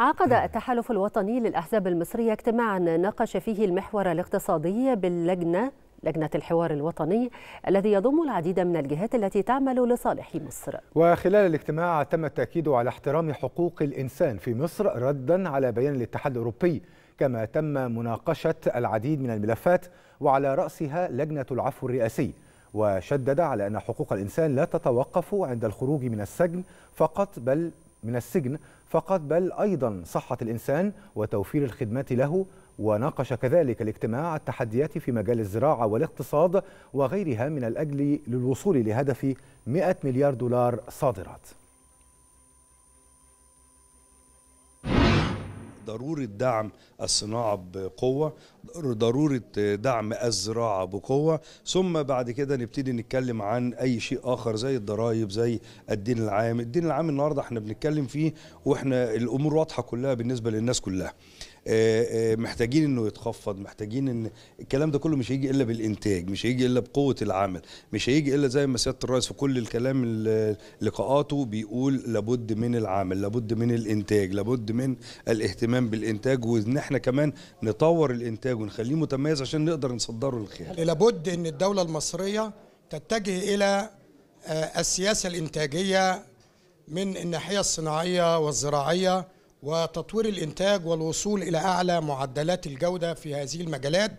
عقد التحالف الوطني للأحزاب المصرية اجتماعا ناقش فيه المحور الاقتصادي باللجنة لجنة الحوار الوطني الذي يضم العديد من الجهات التي تعمل لصالح مصر وخلال الاجتماع تم التأكيد على احترام حقوق الإنسان في مصر ردا على بيان الاتحاد الأوروبي كما تم مناقشة العديد من الملفات وعلى رأسها لجنة العفو الرئاسي وشدد على أن حقوق الإنسان لا تتوقف عند الخروج من السجن فقط بل من السجن فقط بل أيضا صحة الإنسان وتوفير الخدمات له وناقش كذلك الاجتماع التحديات في مجال الزراعة والاقتصاد وغيرها من الأجل للوصول لهدف 100 مليار دولار صادرات ضروره دعم الصناعه بقوه ضروره دعم الزراعه بقوه ثم بعد كده نبتدي نتكلم عن اي شيء اخر زي الضرائب زي الدين العام الدين العام النهارده احنا بنتكلم فيه واحنا الامور واضحه كلها بالنسبه للناس كلها آه، آه، محتاجين انه يتخفض محتاجين ان الكلام ده كله مش هيجي الا بالانتاج مش هيجي الا بقوه العمل مش هيجي الا زي ما سياده الرئيس في كل الكلام لقاءاته بيقول لابد من العمل لابد من الانتاج لابد من الاهتمام كمان بالانتاج وان احنا كمان نطور الانتاج ونخليه متميز عشان نقدر نصدره للخارج لابد ان الدوله المصريه تتجه الى آه، السياسه الانتاجيه من الناحيه الصناعيه والزراعيه وتطوير الانتاج والوصول الى اعلى معدلات الجوده في هذه المجالات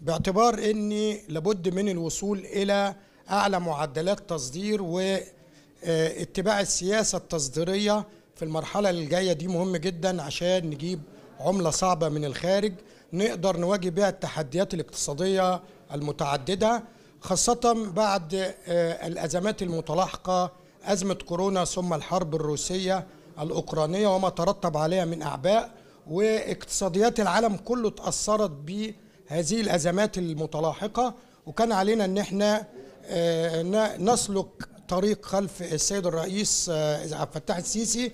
باعتبار ان لابد من الوصول الى اعلى معدلات تصدير واتباع آه، السياسه التصديريه في المرحلة الجاية دي مهم جدا عشان نجيب عملة صعبة من الخارج نقدر نواجه بها التحديات الاقتصادية المتعددة خاصة بعد آه، الأزمات المتلاحقة أزمة كورونا ثم الحرب الروسية الأوكرانية وما ترتب عليها من أعباء واقتصاديات العالم كله تأثرت بهذه الأزمات المتلاحقة وكان علينا أن احنا آه، نسلك طريق خلف السيد الرئيس آه، عبد الفتاح السيسي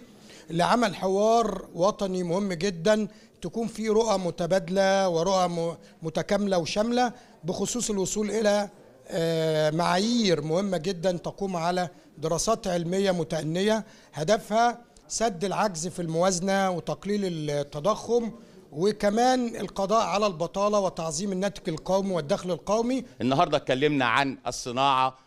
لعمل حوار وطني مهم جدا تكون فيه رؤى متبادله ورؤى متكامله وشامله بخصوص الوصول الى آه، معايير مهمه جدا تقوم على دراسات علميه متأنيه هدفها سد العجز في الموازنه وتقليل التضخم وكمان القضاء على البطاله وتعظيم الناتج القومي والدخل القومي النهارده اتكلمنا عن الصناعه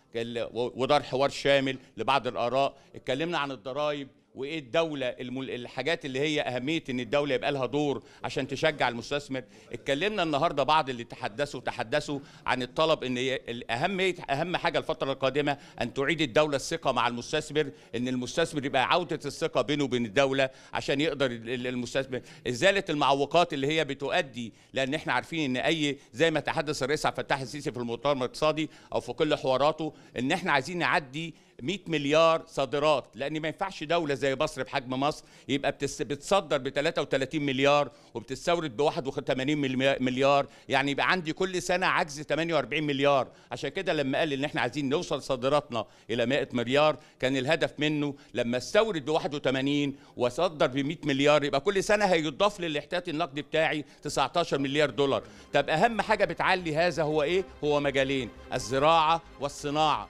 وده الحوار شامل لبعض الاراء اتكلمنا عن الضرائب وايه الدوله المل... الحاجات اللي هي اهميه ان الدوله يبقى لها دور عشان تشجع المستثمر اتكلمنا النهارده بعض اللي تحدثوا تحدثوا عن الطلب ان اهم اهم حاجه الفتره القادمه ان تعيد الدوله الثقه مع المستثمر ان المستثمر يبقى عوده الثقه بينه وبين الدوله عشان يقدر المستثمر ازاله المعوقات اللي هي بتؤدي لان احنا عارفين ان اي زي ما تحدث الرئيس عبد الفتاح السيسي في المؤتمر الاقتصادي او في كل حواراته ان احنا عايزين نعدي 100 مليار صادرات لان ما ينفعش دوله زي مصر بحجم مصر يبقى بتس... بتصدر ب 33 مليار وبتستورد ب 81 مليار يعني يبقى عندي كل سنه عجز 48 مليار عشان كده لما قال ان احنا عايزين نوصل صادراتنا الى 100 مليار كان الهدف منه لما استورد ب 81 واصدر ب 100 مليار يبقى كل سنه هيضاف للاحتياطي النقدي بتاعي 19 مليار دولار طب اهم حاجه بتعلي هذا هو ايه هو مجالين الزراعه والصناعه